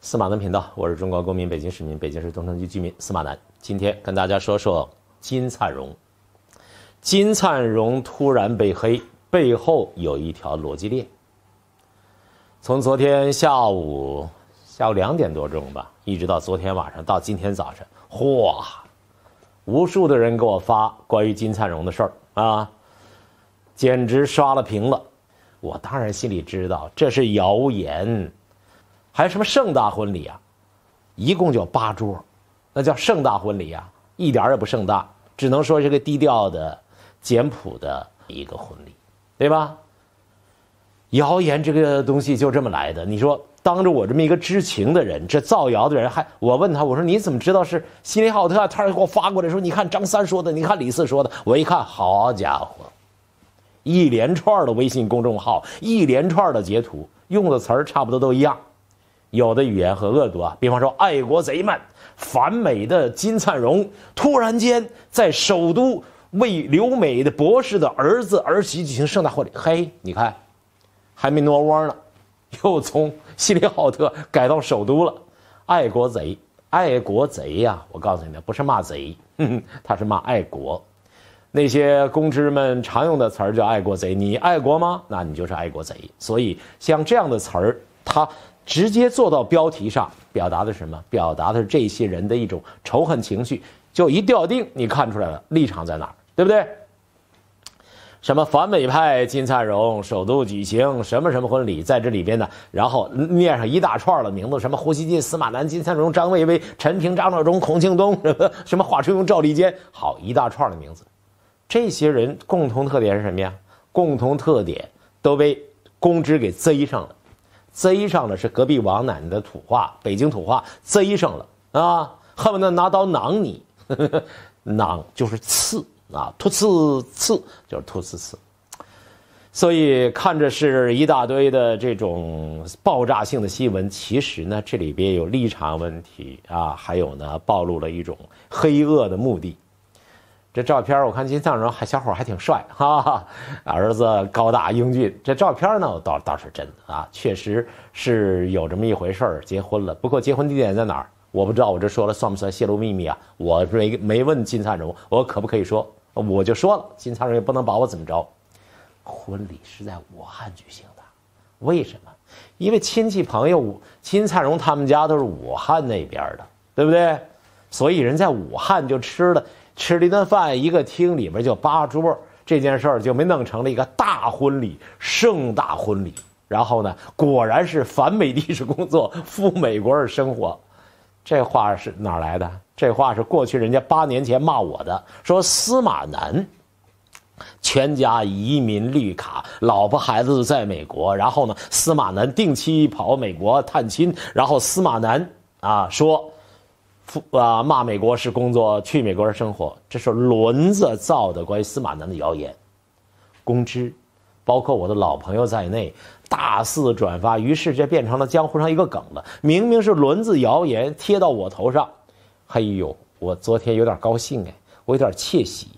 司马南频道，我是中国公民、北京市民、北京市东城区居民司马南。今天跟大家说说金灿荣。金灿荣突然被黑，背后有一条逻辑链。从昨天下午下午两点多钟吧，一直到昨天晚上到今天早晨，哗，无数的人给我发关于金灿荣的事儿啊，简直刷了屏了。我当然心里知道，这是谣言。还有什么盛大婚礼啊？一共就八桌，那叫盛大婚礼啊？一点也不盛大，只能说是个低调的、简朴的一个婚礼，对吧？谣言这个东西就这么来的。你说，当着我这么一个知情的人，这造谣的人还我问他，我说你怎么知道是西林浩特？他给我发过来说，你看张三说的，你看李四说的。我一看，好家伙，一连串的微信公众号，一连串的截图，用的词儿差不多都一样。有的语言和恶毒啊，比方说“爱国贼们”，反美的金灿荣突然间在首都为留美的博士的儿子儿媳举行盛大婚礼。嘿，你看，还没挪窝呢，又从锡林浩特改到首都了。“爱国贼，爱国贼呀！”我告诉你，不是骂贼，他是骂爱国。那些公知们常用的词儿叫“爱国贼”，你爱国吗？那你就是爱国贼。所以像这样的词儿，他。直接做到标题上，表达的是什么？表达的是这些人的一种仇恨情绪。就一调定，你看出来了立场在哪儿，对不对？什么反美派金灿荣，首都举行什么什么婚礼，在这里边呢？然后念上一大串的名字，什么胡锡进、司马南、金灿荣、张维为、陈平、张召忠、孔庆东，什么华春荣、赵立坚，好一大串的名字。这些人共同特点是什么呀？共同特点都被公知给贼上了。贼上了是隔壁王奶奶的土话，北京土话。贼上了啊，恨不得拿刀囊你，囊就是刺啊，突刺刺就是突刺刺。所以看着是一大堆的这种爆炸性的新闻，其实呢，这里边有立场问题啊，还有呢，暴露了一种黑恶的目的。这照片我看金灿荣还小伙还挺帅哈，儿子高大英俊。这照片呢，倒倒是真的啊，确实是有这么一回事儿，结婚了。不过结婚地点在哪儿我不知道，我这说了算不算泄露秘密啊？我没没问金灿荣，我可不可以说？我就说了，金灿荣也不能把我怎么着。婚礼是在武汉举行的，为什么？因为亲戚朋友金灿荣他们家都是武汉那边的，对不对？所以人在武汉就吃了。吃了一顿饭，一个厅里面就八桌，这件事儿就没弄成了一个大婚礼，盛大婚礼。然后呢，果然是反美历史工作，赴美国而生活。这话是哪来的？这话是过去人家八年前骂我的，说司马南，全家移民绿卡，老婆孩子在美国，然后呢，司马南定期跑美国探亲，然后司马南啊说。啊，骂美国是工作，去美国是生活，这是轮子造的关于司马南的谣言，公知，包括我的老朋友在内，大肆转发，于是这变成了江湖上一个梗了。明明是轮子谣言贴到我头上，嘿呦，我昨天有点高兴哎，我有点窃喜，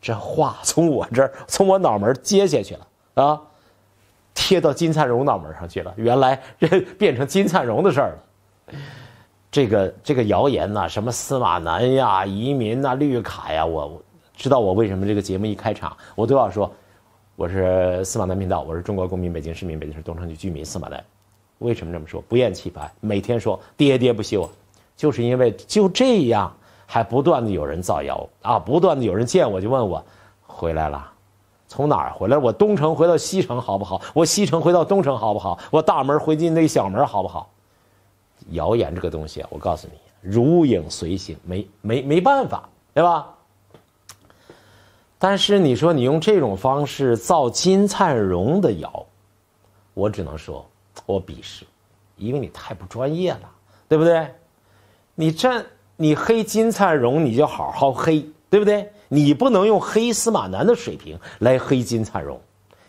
这话从我这儿从我脑门接下去了啊，贴到金灿荣脑门上去了，原来这变成金灿荣的事儿了。这个这个谣言呐，什么司马南呀、移民呐、绿卡呀，我知道我为什么这个节目一开场我都要说，我是司马南频道，我是中国公民、北京市民、北京市东城区居民司马南。为什么这么说？不厌其烦，每天说，喋喋不休，就是因为就这样，还不断的有人造谣啊，不断的有人见我就问我，回来了，从哪儿回来？我东城回到西城好不好？我西城回到东城好不好？我大门回进那小门好不好？谣言这个东西啊，我告诉你，如影随形，没没没办法，对吧？但是你说你用这种方式造金灿荣的谣，我只能说，我鄙视，因为你太不专业了，对不对？你站你黑金灿荣，你就好好黑，对不对？你不能用黑司马南的水平来黑金灿荣。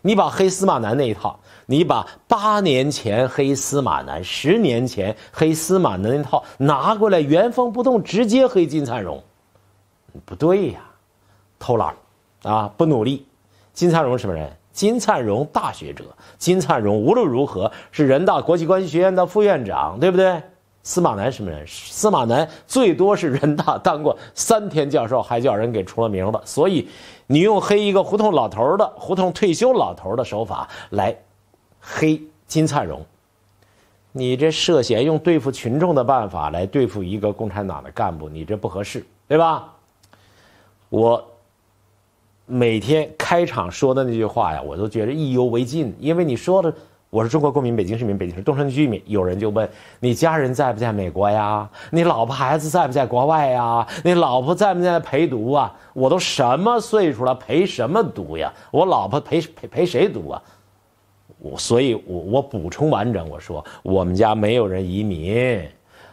你把黑司马南那一套，你把八年前黑司马南、十年前黑司马南那套拿过来原封不动，直接黑金灿荣，不对呀，偷懒啊，不努力。金灿荣什么人？金灿荣大学者，金灿荣无论如何是人大国际关系学院的副院长，对不对？司马南什么人？司马南最多是人大当过三天教授，还叫人给出了名了。所以，你用黑一个胡同老头的、胡同退休老头的手法来黑金灿荣，你这涉嫌用对付群众的办法来对付一个共产党的干部，你这不合适，对吧？我每天开场说的那句话呀，我都觉得意犹未尽，因为你说的。我是中国公民，北京市民，北京市东城区居民。有人就问你家人在不在美国呀？你老婆孩子在不在国外呀？你老婆在不在陪读啊？我都什么岁数了，陪什么读呀？我老婆陪陪陪谁读啊？我所以，我我补充完整，我说我们家没有人移民，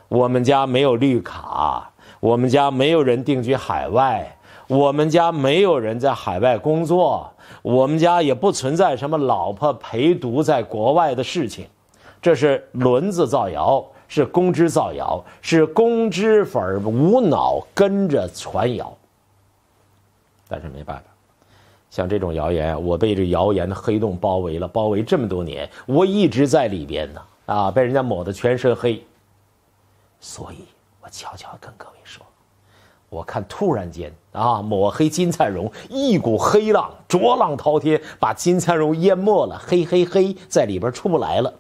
我们家没有绿卡，我们家没有人定居海外。我们家没有人在海外工作，我们家也不存在什么老婆陪读在国外的事情，这是轮子造谣，是公知造谣，是公知粉无脑跟着传谣，但是没办法，像这种谣言，我被这谣言的黑洞包围了，包围这么多年，我一直在里边呢，啊，被人家抹得全身黑，所以我悄悄跟各位说。我看，突然间啊，抹黑金灿荣，一股黑浪浊浪滔天，把金灿荣淹没了。嘿嘿嘿，在里边出不来了。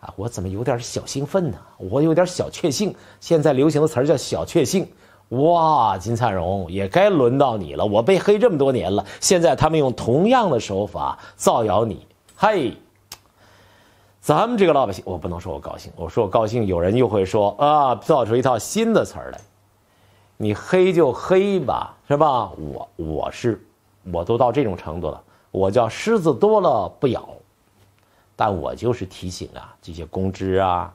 啊，我怎么有点小兴奋呢？我有点小确幸。现在流行的词叫小确幸。哇，金灿荣也该轮到你了。我被黑这么多年了，现在他们用同样的手法造谣你。嘿。咱们这个老百姓，我不能说我高兴，我说我高兴，有人又会说啊，造出一套新的词儿来。你黑就黑吧，是吧？我我是，我都到这种程度了。我叫狮子多了不咬，但我就是提醒啊，这些公知啊，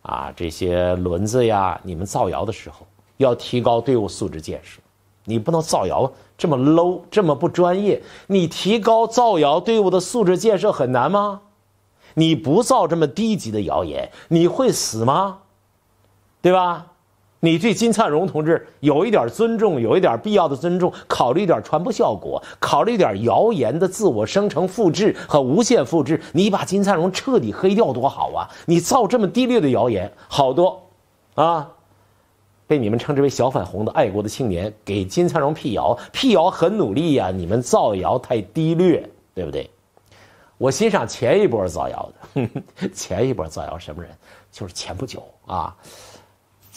啊这些轮子呀，你们造谣的时候要提高队伍素质建设。你不能造谣这么 low，这么不专业。你提高造谣队伍的素质建设很难吗？你不造这么低级的谣言，你会死吗？对吧？你对金灿荣同志有一点尊重，有一点必要的尊重，考虑一点传播效果，考虑一点谣言的自我生成、复制和无限复制。你把金灿荣彻底黑掉多好啊！你造这么低劣的谣言，好多，啊，被你们称之为“小粉红”的爱国的青年给金灿荣辟谣，辟谣很努力呀。你们造谣太低劣，对不对？我欣赏前一波造谣的，前一波造谣什么人？就是前不久啊。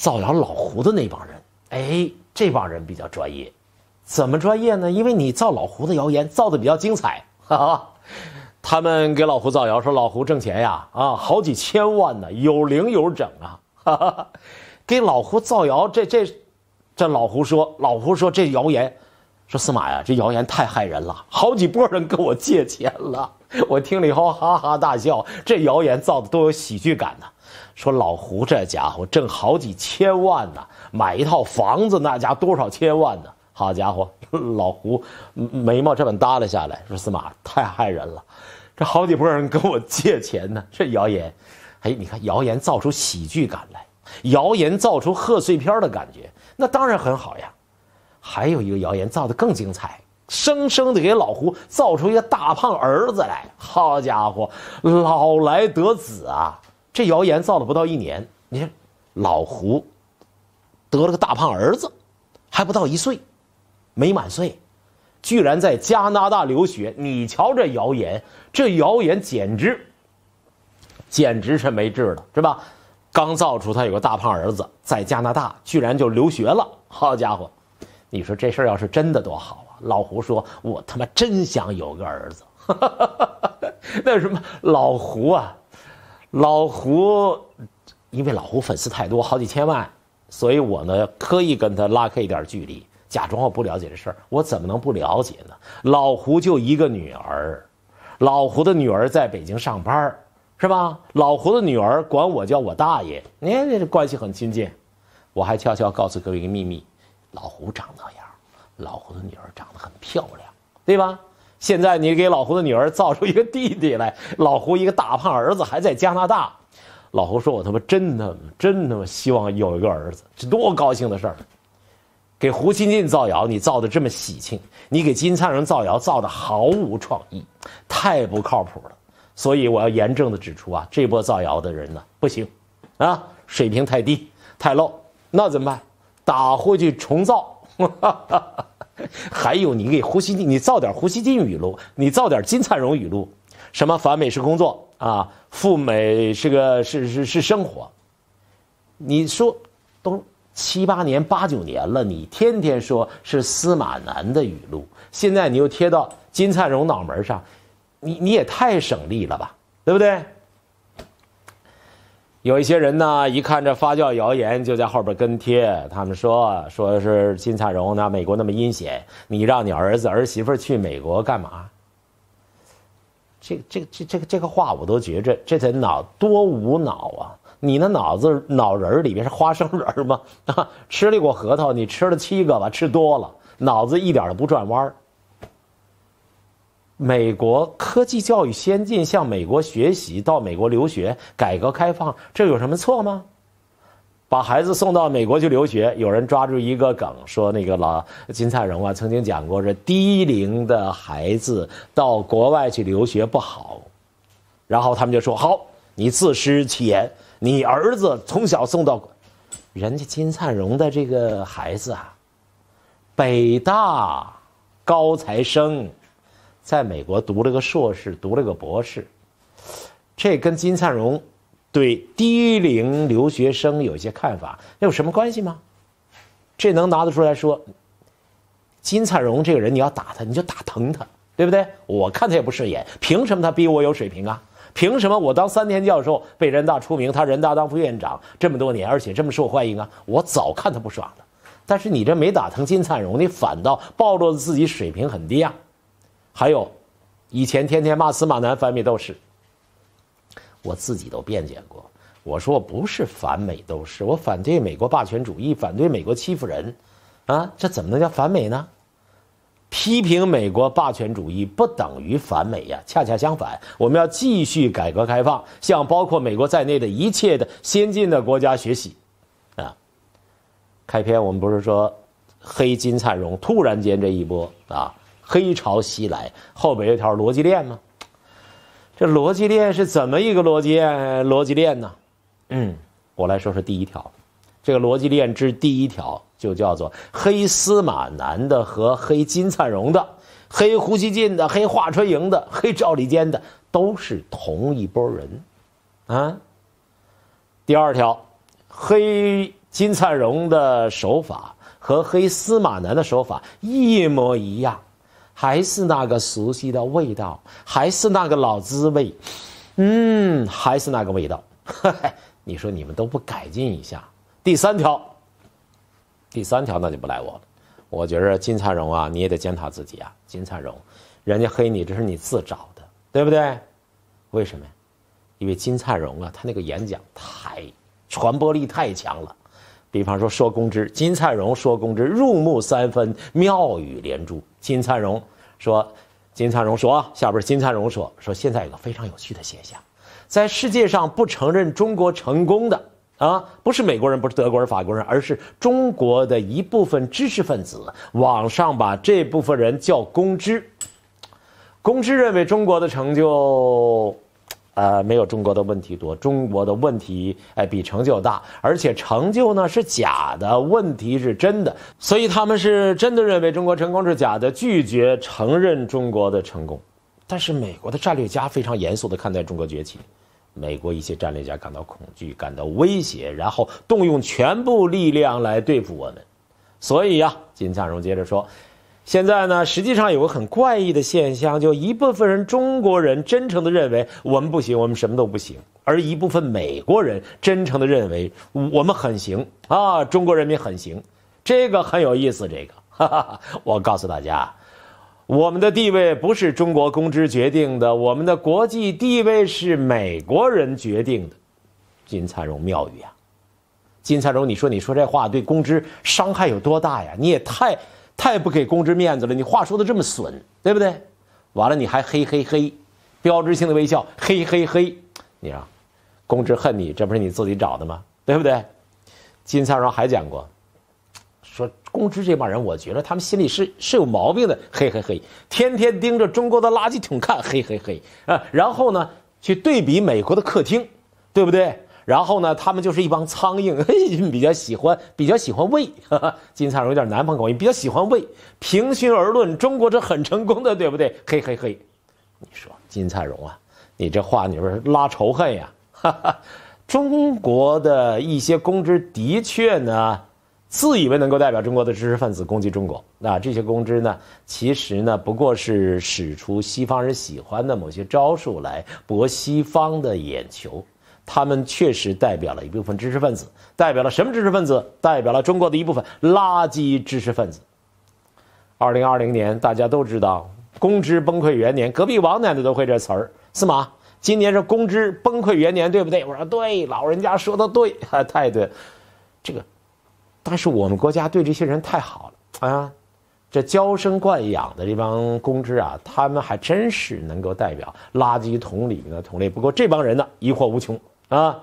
造谣老胡的那帮人，哎，这帮人比较专业，怎么专业呢？因为你造老胡的谣言，造的比较精彩。哈哈。他们给老胡造谣说老胡挣钱呀，啊，好几千万呢，有零有整啊。哈哈。给老胡造谣，这这，这老胡说，老胡说这谣言，说司马呀，这谣言太害人了，好几拨人跟我借钱了。我听了以后哈哈大笑，这谣言造的多有喜剧感呢。说老胡这家伙挣好几千万呢，买一套房子那家多少千万呢？好家伙，老胡眉毛这么耷拉下来，说司马太害人了，这好几拨人跟我借钱呢。这谣言，哎，你看谣言造出喜剧感来，谣言造出贺岁片的感觉，那当然很好呀。还有一个谣言造的更精彩，生生的给老胡造出一个大胖儿子来。好家伙，老来得子啊！这谣言造了不到一年，你看，老胡得了个大胖儿子，还不到一岁，没满岁，居然在加拿大留学。你瞧这谣言，这谣言简直简直是没治了，是吧？刚造出他有个大胖儿子，在加拿大居然就留学了。好家伙，你说这事儿要是真的多好啊！老胡说：“我他妈真想有个儿子。”那什么老胡啊？老胡，因为老胡粉丝太多，好几千万，所以我呢刻意跟他拉开一点距离，假装我不了解这事儿。我怎么能不了解呢？老胡就一个女儿，老胡的女儿在北京上班，是吧？老胡的女儿管我叫我大爷，那这关系很亲近。我还悄悄告诉各位一个秘密：老胡长那样，老胡的女儿长得很漂亮，对吧？现在你给老胡的女儿造出一个弟弟来，老胡一个大胖儿子还在加拿大。老胡说：“我他妈真他妈真他妈希望有一个儿子，这多高兴的事儿！”给胡金进造谣，你造的这么喜庆；你给金灿荣造谣，造的毫无创意，太不靠谱了。所以我要严正的指出啊，这波造谣的人呢，不行，啊，水平太低，太露。那怎么办？打回去重造。还有，你给胡锡进，你造点胡锡进语录，你造点金灿荣语录，什么反美是工作啊，赴美是个是是是生活。你说，都七八年八九年了，你天天说是司马南的语录，现在你又贴到金灿荣脑门上，你你也太省力了吧，对不对？有一些人呢，一看这发酵谣言就在后边跟贴，他们说说是金灿荣呢，美国那么阴险，你让你儿子儿媳妇去美国干嘛？这这这这个这个话我都觉着这得脑多无脑啊！你那脑子脑仁里面是花生仁吗？啊，吃了一果核桃，你吃了七个吧？吃多了，脑子一点都不转弯。美国科技教育先进，向美国学习，到美国留学。改革开放，这有什么错吗？把孩子送到美国去留学，有人抓住一个梗，说那个老金灿荣啊曾经讲过，这低龄的孩子到国外去留学不好。然后他们就说：“好，你自食其言，你儿子从小送到，人家金灿荣的这个孩子啊，北大高材生。”在美国读了个硕士，读了个博士，这跟金灿荣对低龄留学生有一些看法，那有什么关系吗？这能拿得出来说？金灿荣这个人，你要打他，你就打疼他，对不对？我看他也不顺眼，凭什么他比我有水平啊？凭什么我当三年教授被人大出名，他人大当副院长这么多年，而且这么受欢迎啊？我早看他不爽了。但是你这没打疼金灿荣，你反倒暴露了自己水平很低啊！还有，以前天天骂司马南反美斗士，我自己都辩解过。我说我不是反美斗士，我反对美国霸权主义，反对美国欺负人，啊，这怎么能叫反美呢？批评美国霸权主义不等于反美呀，恰恰相反，我们要继续改革开放，向包括美国在内的一切的先进的国家学习，啊。开篇我们不是说黑金灿荣突然间这一波啊。黑潮袭来，后边有条逻辑链吗？这逻辑链是怎么一个逻辑链？逻辑链呢？嗯，我来说说第一条，这个逻辑链之第一条就叫做黑司马南的和黑金灿荣的、黑胡锡进的、黑华春莹的、黑赵立坚的都是同一拨人，啊。第二条，黑金灿荣的手法和黑司马南的手法一模一样。还是那个熟悉的味道，还是那个老滋味，嗯，还是那个味道。你说你们都不改进一下？第三条，第三条那就不赖我了。我觉着金灿荣啊，你也得检讨自己啊。金灿荣，人家黑你，这是你自找的，对不对？为什么呀？因为金灿荣啊，他那个演讲太传播力太强了。比方说说公知金灿荣说公知入木三分妙语连珠金灿荣说金灿荣说下边金灿荣说说现在有个非常有趣的现象，在世界上不承认中国成功的啊不是美国人不是德国人法国人而是中国的一部分知识分子网上把这部分人叫公知，公知认为中国的成就。呃，没有中国的问题多，中国的问题哎比成就大，而且成就呢是假的，问题是真的，所以他们是真的认为中国成功是假的，拒绝承认中国的成功。但是美国的战略家非常严肃地看待中国崛起，美国一些战略家感到恐惧，感到威胁，然后动用全部力量来对付我们。所以呀，金灿荣接着说。现在呢，实际上有个很怪异的现象，就一部分人，中国人真诚的认为我们不行，我们什么都不行；而一部分美国人真诚的认为我们很行啊，中国人民很行。这个很有意思。这个，我告诉大家，我们的地位不是中国公知决定的，我们的国际地位是美国人决定的。金灿荣妙语啊，金灿荣，你说你说这话对公知伤害有多大呀？你也太……太不给公知面子了，你话说的这么损，对不对？完了你还嘿嘿嘿，标志性的微笑，嘿嘿嘿，你啊，公知恨你，这不是你自己找的吗？对不对？金三郎还讲过，说公知这帮人，我觉得他们心里是是有毛病的，嘿嘿嘿，天天盯着中国的垃圾桶看，嘿嘿嘿啊，然后呢，去对比美国的客厅，对不对？然后呢，他们就是一帮苍蝇，比较喜欢比较喜欢喂 金灿荣有点南方口音，比较喜欢喂。平心而论，中国这很成功的，对不对？嘿嘿嘿，你说金灿荣啊，你这话你不是拉仇恨呀？哈哈，中国的一些公知的确呢，自以为能够代表中国的知识分子攻击中国，那这些公知呢，其实呢不过是使出西方人喜欢的某些招数来博西方的眼球。他们确实代表了一部分知识分子，代表了什么知识分子？代表了中国的一部分垃圾知识分子。二零二零年，大家都知道，工资崩溃元年，隔壁王奶奶都会这词儿，是吗？今年是工资崩溃元年，对不对？我说对，老人家说的对，太对。这个，但是我们国家对这些人太好了啊，这娇生惯养的这帮工资啊，他们还真是能够代表垃圾桶里面的同类。不过这帮人呢，疑惑无穷。啊！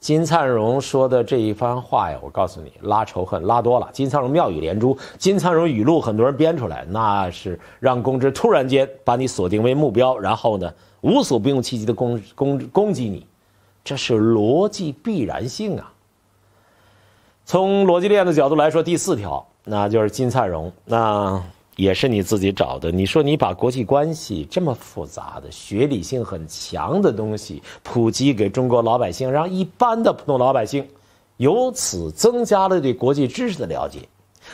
金灿荣说的这一番话呀，我告诉你，拉仇恨拉多了。金灿荣妙语连珠，金灿荣语录很多人编出来，那是让公知突然间把你锁定为目标，然后呢无所不用其极的攻攻攻击你，这是逻辑必然性啊。从逻辑链的角度来说，第四条那就是金灿荣那。也是你自己找的。你说你把国际关系这么复杂的、学理性很强的东西普及给中国老百姓，让一般的普通老百姓，由此增加了对国际知识的了解，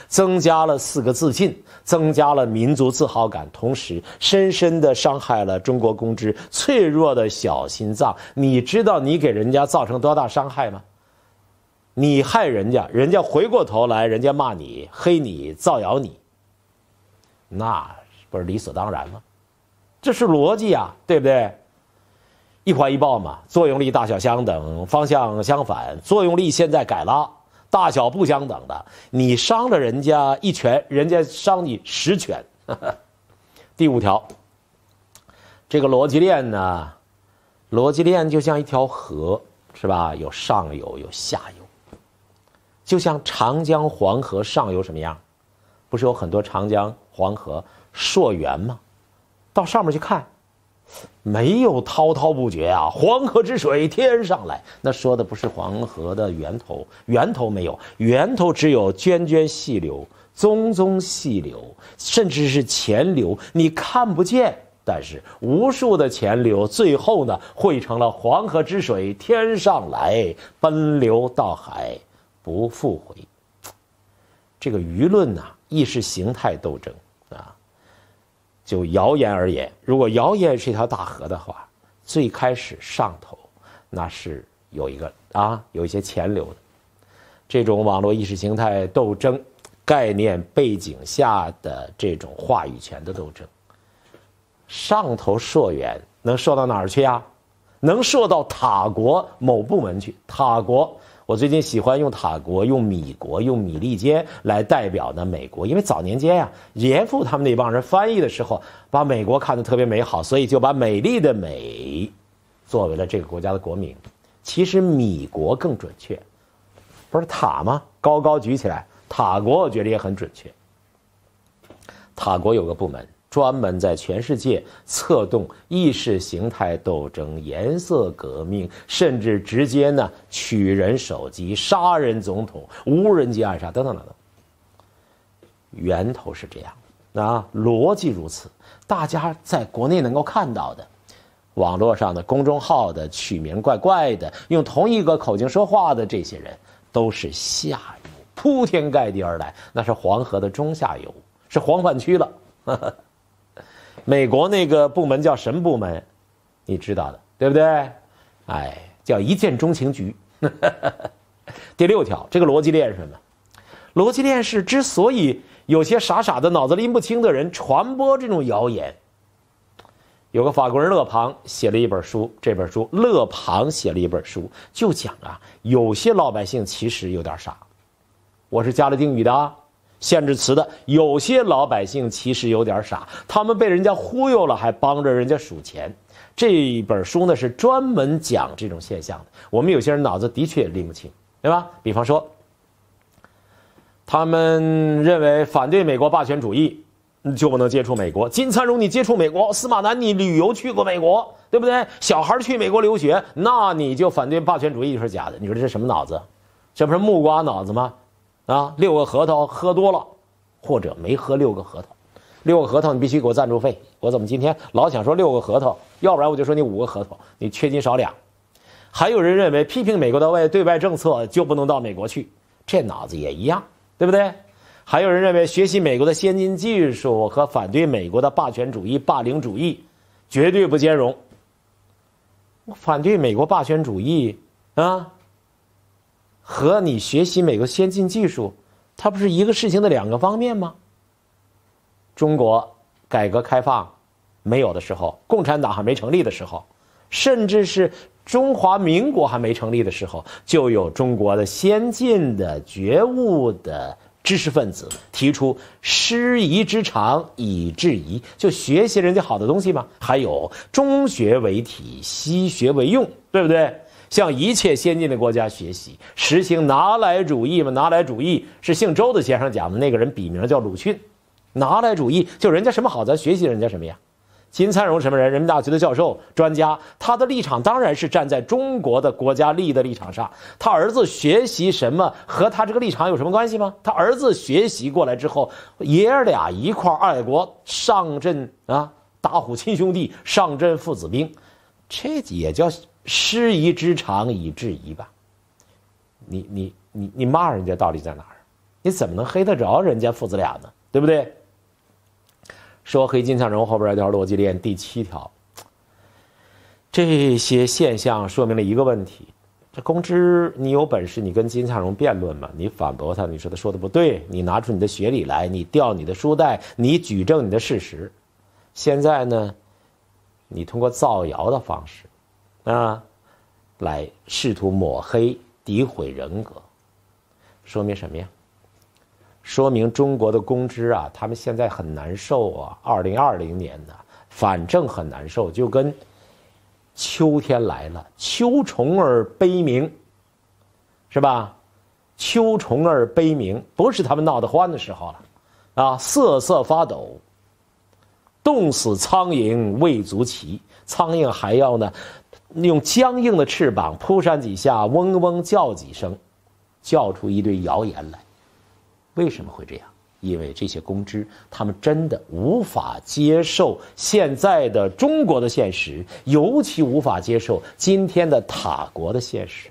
增加了四个自信，增加了民族自豪感，同时深深的伤害了中国公知脆弱的小心脏。你知道你给人家造成多大伤害吗？你害人家，人家回过头来，人家骂你、黑你、造谣你。那不是理所当然吗？这是逻辑啊，对不对？一环一抱嘛，作用力大小相等，方向相反。作用力现在改了，大小不相等的，你伤了人家一拳，人家伤你十拳。第五条，这个逻辑链呢，逻辑链就像一条河，是吧？有上游，有下游，就像长江、黄河上游什么样？不是有很多长江？黄河溯源吗？到上面去看，没有滔滔不绝啊！黄河之水天上来，那说的不是黄河的源头，源头没有，源头只有涓涓细流、淙淙细流，甚至是潜流，你看不见。但是无数的潜流，最后呢，汇成了黄河之水天上来，奔流到海不复回。这个舆论呢？意识形态斗争啊，就谣言而言，如果谣言是一条大河的话，最开始上头那是有一个啊，有一些潜流的。这种网络意识形态斗争概念背景下的这种话语权的斗争，上头溯源能溯到哪儿去啊？能溯到塔国某部门去？塔国。我最近喜欢用塔国、用米国、用米利坚来代表呢美国，因为早年间呀，严复他们那帮人翻译的时候，把美国看的特别美好，所以就把美丽的美，作为了这个国家的国名。其实米国更准确，不是塔吗？高高举起来，塔国我觉得也很准确。塔国有个部门。专门在全世界策动意识形态斗争、颜色革命，甚至直接呢取人首级、杀人总统、无人机暗杀等等等等。源头是这样，啊，逻辑如此。大家在国内能够看到的，网络上的公众号的取名怪怪的，用同一个口径说话的这些人，都是下游，铺天盖地而来，那是黄河的中下游，是黄泛区了。美国那个部门叫什么部门？你知道的，对不对？哎，叫一见钟情局。第六条，这个逻辑链是什么？逻辑链是之所以有些傻傻的、脑子拎不清的人传播这种谣言，有个法国人勒庞写了一本书。这本书，勒庞写了一本书，就讲啊，有些老百姓其实有点傻。我是加了定语的。限制词的有些老百姓其实有点傻，他们被人家忽悠了，还帮着人家数钱。这本书呢是专门讲这种现象的。我们有些人脑子的确拎不清，对吧？比方说，他们认为反对美国霸权主义就不能接触美国。金灿荣，你接触美国；司马南，你旅游去过美国，对不对？小孩去美国留学，那你就反对霸权主义就是假的。你说这是什么脑子？这不是木瓜脑子吗？啊，六个核桃喝多了，或者没喝六个核桃，六个核桃你必须给我赞助费。我怎么今天老想说六个核桃？要不然我就说你五个核桃，你缺斤少两。还有人认为批评美国的外对外政策就不能到美国去，这脑子也一样，对不对？还有人认为学习美国的先进技术和反对美国的霸权主义霸凌主义，绝对不兼容。反对美国霸权主义，啊？和你学习美国先进技术，它不是一个事情的两个方面吗？中国改革开放没有的时候，共产党还没成立的时候，甚至是中华民国还没成立的时候，就有中国的先进的觉悟的知识分子提出“师夷之长以制夷”，就学习人家好的东西嘛。还有“中学为体，西学为用”，对不对？向一切先进的国家学习，实行拿来主义嘛？拿来主义是姓周的先生讲的，那个人笔名叫鲁迅，拿来主义就人家什么好，咱学习人家什么呀？金灿荣什么人？人民大学的教授、专家，他的立场当然是站在中国的国家利益的立场上。他儿子学习什么和他这个立场有什么关系吗？他儿子学习过来之后，爷儿俩一块爱国上阵啊，打虎亲兄弟，上阵父子兵，这也叫。失仪之长以制仪吧，你你你你骂人家到底在哪儿？你怎么能黑得着人家父子俩呢？对不对？说黑金灿荣后边一条逻辑链第七条，这些现象说明了一个问题：这公知，你有本事你跟金灿荣辩论嘛？你反驳他，你说他说的不对，你拿出你的学理来，你调你的书袋，你举证你的事实。现在呢，你通过造谣的方式。啊，来试图抹黑、诋毁人格，说明什么呀？说明中国的公知啊，他们现在很难受啊。二零二零年的，反正很难受，就跟秋天来了，秋虫儿悲鸣，是吧？秋虫儿悲鸣，不是他们闹得欢的时候了，啊，瑟瑟发抖，冻死苍蝇未足奇，苍蝇还要呢。用僵硬的翅膀扑扇几下，嗡嗡叫几声，叫出一堆谣言来。为什么会这样？因为这些公知，他们真的无法接受现在的中国的现实，尤其无法接受今天的塔国的现实。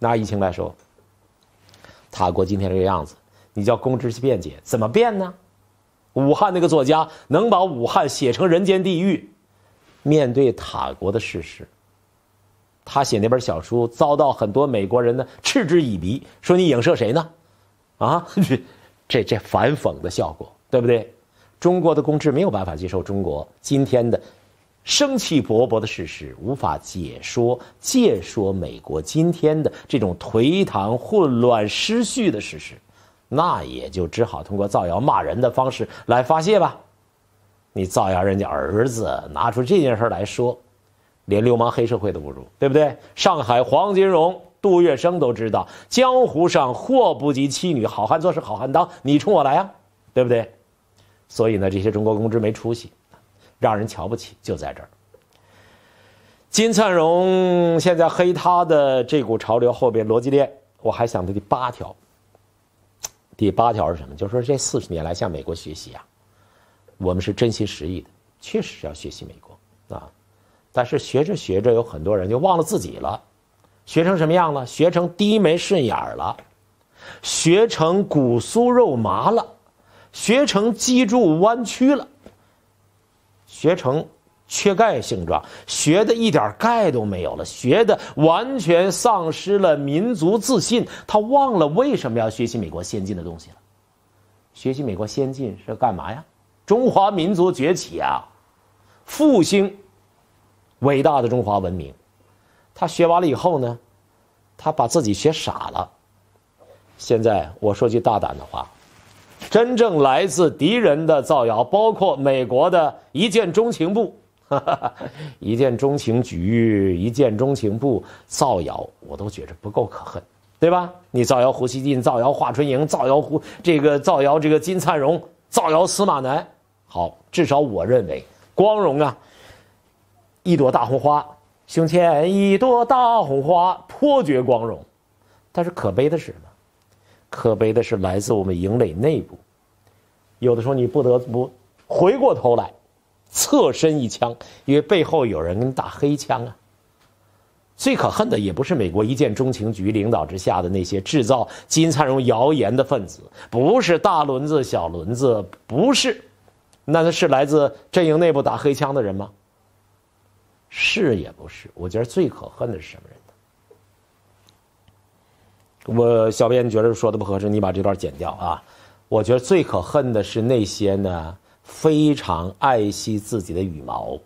拿疫情来说，塔国今天这个样子，你叫公知去辩解，怎么辩呢？武汉那个作家能把武汉写成人间地狱。面对塔国的事实，他写那本小书遭到很多美国人呢嗤之以鼻，说你影射谁呢？啊，这这反讽的效果，对不对？中国的公知没有办法接受中国今天的生气勃勃的事实，无法解说、借说美国今天的这种颓唐、混乱、失序的事实，那也就只好通过造谣、骂人的方式来发泄吧。你造谣人家儿子，拿出这件事来说，连流氓黑社会都不如，对不对？上海黄金荣、杜月笙都知道，江湖上祸不及妻女，好汉做事好汉当。你冲我来啊，对不对？所以呢，这些中国公知没出息，让人瞧不起，就在这儿。金灿荣现在黑他的这股潮流后边逻辑链，我还想到第八条。第八条是什么？就说这四十年来向美国学习啊。我们是真心实意的，确实是要学习美国啊，但是学着学着，有很多人就忘了自己了，学成什么样了？学成低眉顺眼了，学成骨酥肉麻了，学成脊柱弯曲了，学成缺钙性状，学的一点钙都没有了，学的完全丧失了民族自信，他忘了为什么要学习美国先进的东西了，学习美国先进是干嘛呀？中华民族崛起啊，复兴，伟大的中华文明，他学完了以后呢，他把自己学傻了。现在我说句大胆的话，真正来自敌人的造谣，包括美国的一见钟情部，一见钟情局，一见钟情部造谣，我都觉得不够可恨，对吧？你造谣胡锡进，造谣华春莹，造谣胡这个造谣这个金灿荣，造谣司马南。好，至少我认为光荣啊。一朵大红花，胸前一朵大红花，颇觉光荣。但是可悲的是什么？可悲的是来自我们营垒内部。有的时候你不得不回过头来，侧身一枪，因为背后有人给你打黑枪啊。最可恨的也不是美国一见钟情局领导之下的那些制造金灿荣谣言的分子，不是大轮子，小轮子，不是。那他是来自阵营内部打黑枪的人吗？是也不是。我觉得最可恨的是什么人？我小编觉得说的不合适，你把这段剪掉啊。我觉得最可恨的是那些呢，非常爱惜自己的羽毛。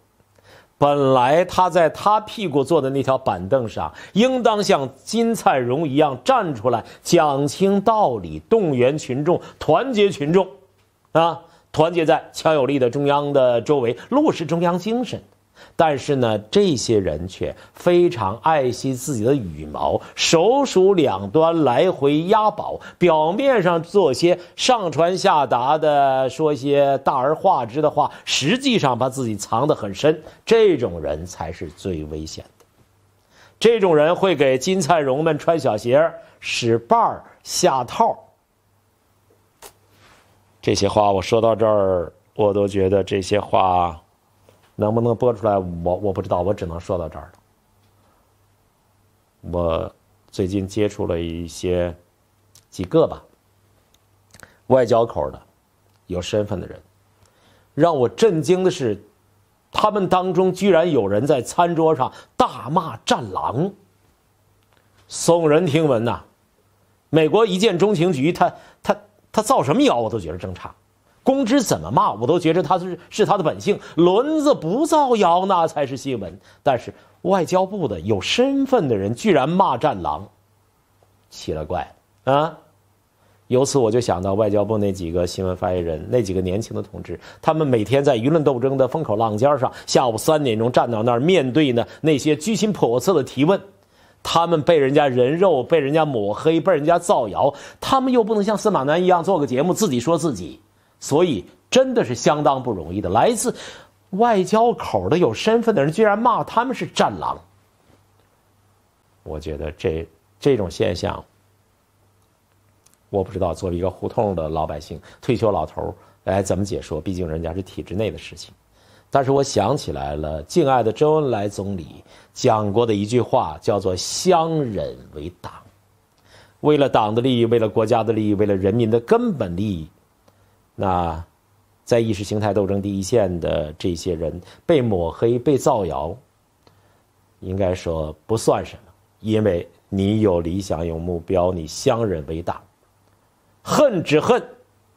本来他在他屁股坐的那条板凳上，应当像金灿荣一样站出来，讲清道理，动员群众，团结群众，啊。团结在强有力的中央的周围，落实中央精神。但是呢，这些人却非常爱惜自己的羽毛，手数两端来回押宝，表面上做些上传下达的、说些大而化之的话，实际上把自己藏得很深。这种人才是最危险的，这种人会给金灿荣们穿小鞋、使绊下套。这些话我说到这儿，我都觉得这些话能不能播出来，我我不知道，我只能说到这儿了。我最近接触了一些几个吧，外交口的有身份的人，让我震惊的是，他们当中居然有人在餐桌上大骂“战狼”，耸人听闻呐！美国一见钟情局他。他造什么谣，我都觉得正常。公知怎么骂，我都觉得他是是他的本性。轮子不造谣，那才是新闻。但是外交部的有身份的人，居然骂战狼，奇了怪啊！由此我就想到，外交部那几个新闻发言人，那几个年轻的同志，他们每天在舆论斗争的风口浪尖上，下午三点钟站到那儿，面对呢那些居心叵测的提问。他们被人家人肉，被人家抹黑，被人家造谣，他们又不能像司马南一样做个节目自己说自己，所以真的是相当不容易的。来自外交口的有身份的人居然骂他们是战狼，我觉得这这种现象，我不知道作为一个胡同的老百姓、退休老头来怎么解说，毕竟人家是体制内的事情。但是我想起来了，敬爱的周恩来总理讲过的一句话，叫做“乡人为党”。为了党的利益，为了国家的利益，为了人民的根本利益，那在意识形态斗争第一线的这些人被抹黑、被造谣，应该说不算什么，因为你有理想、有目标，你相人为党，恨只恨，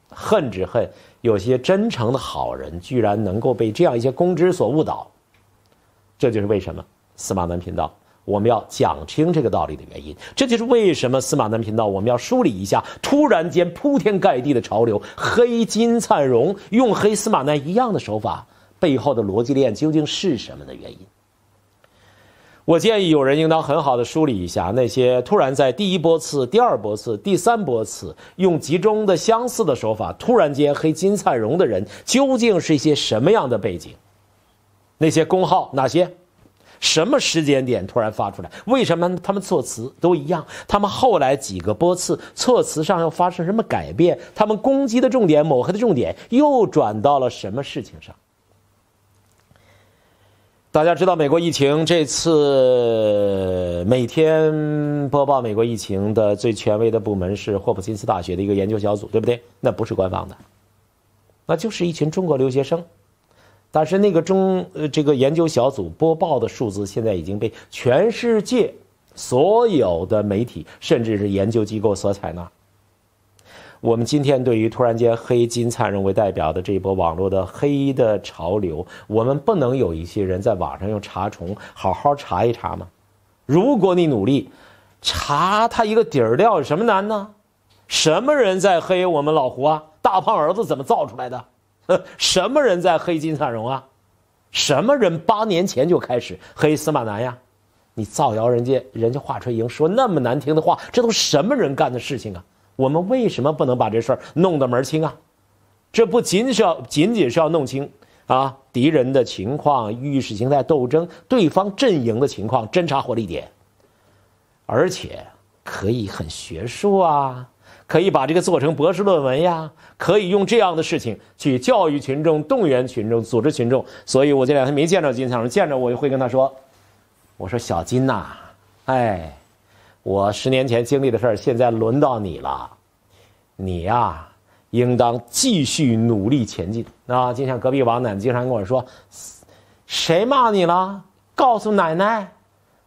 恨只恨。有些真诚的好人，居然能够被这样一些公知所误导，这就是为什么司马南频道我们要讲清这个道理的原因。这就是为什么司马南频道我们要梳理一下，突然间铺天盖地的潮流，黑金灿荣用黑司马南一样的手法背后的逻辑链究竟是什么的原因。我建议有人应当很好的梳理一下那些突然在第一波次、第二波次、第三波次用集中的相似的手法突然间黑金灿荣的人，究竟是一些什么样的背景？那些工号哪些？什么时间点突然发出来？为什么他们措辞都一样？他们后来几个波次措辞上又发生什么改变？他们攻击的重点、抹黑的重点又转到了什么事情上？大家知道美国疫情这次每天播报美国疫情的最权威的部门是霍普金斯大学的一个研究小组，对不对？那不是官方的，那就是一群中国留学生。但是那个中这个研究小组播报的数字，现在已经被全世界所有的媒体，甚至是研究机构所采纳。我们今天对于突然间黑金灿荣为代表的这一波网络的黑的潮流，我们不能有一些人在网上用查重好好查一查吗？如果你努力查他一个底儿料，有什么难呢？什么人在黑我们老胡啊？大胖儿子怎么造出来的？什么人在黑金灿荣啊？什么人八年前就开始黑司马南呀？你造谣人家，人家华春莹说那么难听的话，这都什么人干的事情啊？我们为什么不能把这事儿弄得门儿清啊？这不仅是要，仅仅是要弄清啊敌人的情况、意识形态斗争、对方阵营的情况、侦查火力点，而且可以很学术啊，可以把这个做成博士论文呀，可以用这样的事情去教育群众、动员群众、组织群众。所以我这两天没见着金生，见着我就会跟他说：“我说小金呐，哎。”我十年前经历的事儿，现在轮到你了。你呀，应当继续努力前进。啊，就像隔壁王奶奶经常跟我说：“谁骂你了？告诉奶奶，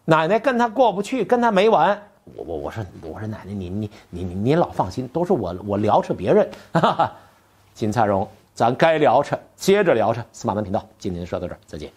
奶奶跟他过不去，跟他没完。”我我我说我说奶奶你你你你老放心，都是我我聊扯别人。金灿荣，咱该聊扯，接着聊扯。司马南频道，今天说到这儿，再见。